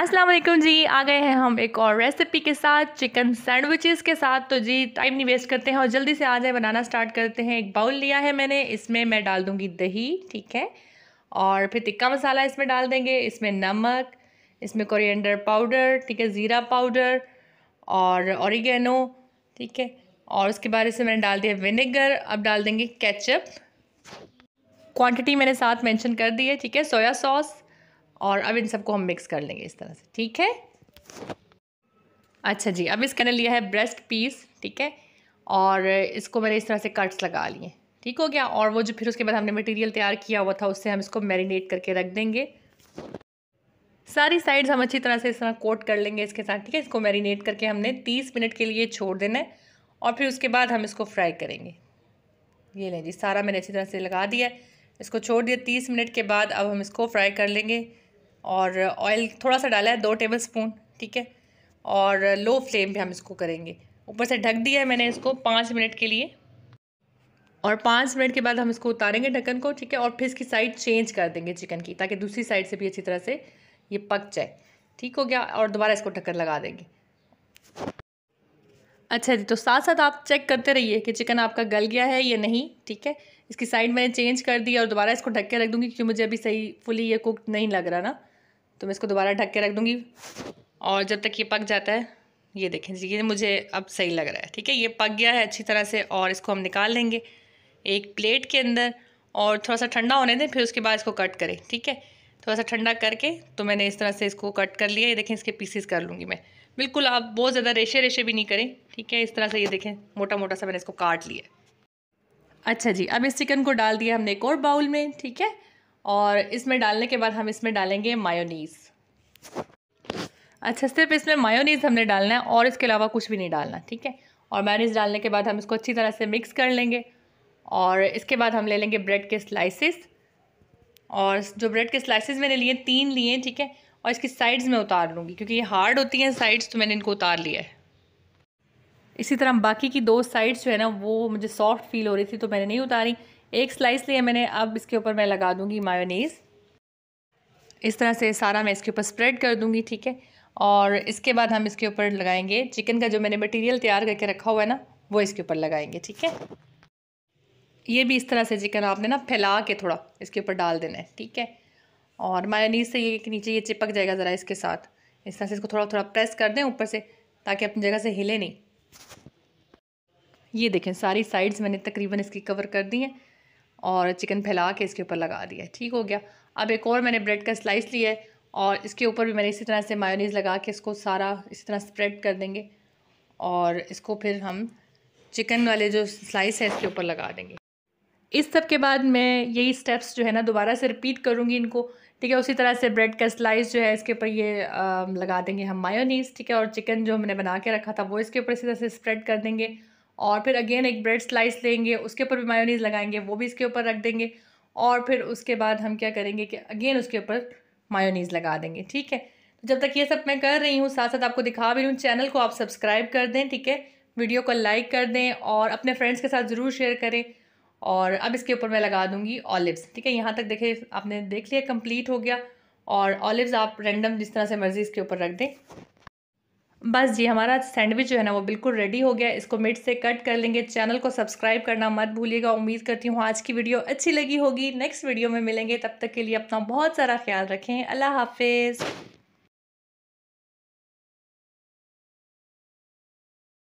अस्सलाम वालेकुम जी आ गए हैं हम एक और रेसिपी के साथ चिकन सैंडविचेस के साथ तो जी टाइम नहीं वेस्ट करते हैं और जल्दी से आ जाए बनाना स्टार्ट करते हैं एक बाउल लिया है मैंने इसमें मैं डाल दूँगी दही ठीक है और फिर टिक्का मसाला इसमें डाल देंगे इसमें नमक इसमें कोरिएंडर पाउडर ठीक है ज़ीरा पाउडर और ऑरिगेनो ठीक है और उसके बाद इसमें मैंने डाल दिया विनेगर अब डाल देंगे केचप क्वांटिटी मैंने साथ मेंशन कर दी है ठीक है सोया सॉस और अब इन सबको हम मिक्स कर लेंगे इस तरह से ठीक है अच्छा जी अब इसके मैंने लिया है ब्रेस्ट पीस ठीक है और इसको मैंने इस तरह से कट्स लगा लिए ठीक हो गया और वो जो फिर उसके बाद हमने मटेरियल तैयार किया हुआ था उससे हम इसको मैरिनेट करके रख देंगे सारी साइड्स हम अच्छी तरह से इस तरह कोट कर लेंगे इसके साथ ठीक है इसको मैरिनेट करके हमने तीस मिनट के लिए छोड़ देना है और फिर उसके बाद हम इसको फ्राई करेंगे ये लें जी सारा मैंने अच्छी तरह से लगा दिया इसको छोड़ दिया तीस मिनट के बाद अब हम इसको फ्राई कर लेंगे और ऑयल थोड़ा सा डाला है दो टेबल स्पून ठीक है और लो फ्लेम पे हम इसको करेंगे ऊपर से ढक दिया है मैंने इसको पाँच मिनट के लिए और पाँच मिनट के बाद हम इसको उतारेंगे ढक्कन को ठीक है और फिर इसकी साइड चेंज कर देंगे चिकन की ताकि दूसरी साइड से भी अच्छी तरह से ये पक जाए ठीक हो गया और दोबारा इसको ढक्कन लगा देंगे अच्छा जी तो साथ साथ आप चेक करते रहिए कि चिकन आपका गल गया है या नहीं ठीक है इसकी साइड मैंने चेंज कर दी और दोबारा इसको ढक के रख दूँगी क्योंकि मुझे अभी सही फुली ये कुक नहीं लग रहा ना तो मैं इसको दोबारा ढक के रख दूँगी और जब तक ये पक जाता है ये देखें जी ये मुझे अब सही लग रहा है ठीक है ये पक गया है अच्छी तरह से और इसको हम निकाल लेंगे एक प्लेट के अंदर और थोड़ा सा ठंडा होने दें फिर उसके बाद इसको कट करें ठीक है थोड़ा सा ठंडा करके तो मैंने इस तरह से इसको कट कर लिया ये देखें इसके पीसेस कर लूँगी मैं बिल्कुल आप बहुत ज़्यादा रेशे रेशे भी नहीं करें ठीक है इस तरह से ये देखें मोटा मोटा सा मैंने इसको काट लिया अच्छा जी अब इस चिकन को डाल दिया हमने एक और बाउल में ठीक है और इसमें डालने के बाद हम इसमें डालेंगे मायोनीस अच्छा सिर्फ इसमें मायोनीस हमने डालना है और इसके अलावा कुछ भी नहीं डालना ठीक है और मायोनीज़ डालने के बाद हम इसको अच्छी तरह से मिक्स कर लेंगे और इसके बाद हम ले लेंगे ब्रेड के स्लाइसिस और जो ब्रेड के स्लाइसिस मैंने लिए तीन लिए ठीक है और इसकी साइड्स में उतार लूँगी क्योंकि ये हार्ड होती हैं साइड्स तो मैंने इनको उतार लिया है इसी तरह बाकी की दो साइड्स जो है ना वो मुझे सॉफ्ट फील हो रही थी तो मैंने नहीं उतारी एक स्लाइस लिया मैंने अब इसके ऊपर मैं लगा दूँगी मायोनीज़ इस तरह से सारा मैं इसके ऊपर स्प्रेड कर दूँगी ठीक है और इसके बाद हम इसके ऊपर लगाएंगे चिकन का जो मैंने मटेरियल तैयार करके रखा हुआ है ना वो इसके ऊपर लगाएंगे ठीक है ये भी इस तरह से चिकन आपने ना फैला के थोड़ा इसके ऊपर डाल देना है ठीक है और मायोनीज से ये कि नीचे ये चिपक जाएगा ज़रा इसके साथ इस तरह से इसको थोड़ा थोड़ा प्रेस कर दें ऊपर से ताकि अपनी जगह से हिले नहीं ये देखें सारी साइड्स मैंने तकरीबन इसकी कवर कर दी हैं और चिकन फैला के इसके ऊपर लगा दिया ठीक हो गया अब एक और मैंने ब्रेड का स्लाइस लिया है और इसके ऊपर भी मैंने इसी तरह से मायोनीज़ लगा के इसको सारा इसी तरह स्प्रेड कर देंगे और इसको फिर हम चिकन वाले जो स्लाइस है इसके ऊपर लगा देंगे इस सब के बाद मैं यही स्टेप्स जो है ना दोबारा से रिपीट करूँगी इनको ठीक है उसी तरह से ब्रेड का स्लाइस जो है इसके ऊपर ये आ, लगा देंगे हम मायोनीज़ ठीक है और चिकन जो हमने बना के रखा था वो इसके ऊपर इसी तरह से स्प्रेड कर देंगे और फिर अगेन एक ब्रेड स्लाइस लेंगे उसके ऊपर भी मायोनीज़ लगाएंगे वो भी इसके ऊपर रख देंगे और फिर उसके बाद हम क्या करेंगे कि अगेन उसके ऊपर मायोनीज़ लगा देंगे ठीक है तो जब तक ये सब मैं कर रही हूँ साथ साथ आपको दिखा भी रही हूँ चैनल को आप सब्सक्राइब कर दें ठीक है वीडियो को लाइक कर दें और अपने फ्रेंड्स के साथ ज़रूर शेयर करें और अब इसके ऊपर मैं लगा दूँगी ऑलिव्स ठीक है यहाँ तक देखे आपने देख लिया कम्प्लीट हो गया और ऑलिव्स आप रेंडम जिस तरह से मर्ज़ी इसके ऊपर रख दें बस जी हमारा सैंडविच जो है ना वो बिल्कुल रेडी हो गया इसको मिड से कट कर लेंगे चैनल को सब्सक्राइब करना मत भूलिएगा उम्मीद करती हूँ आज की वीडियो अच्छी लगी होगी नेक्स्ट वीडियो में मिलेंगे तब तक के लिए अपना बहुत सारा ख्याल रखें अल्लाह हाफिज़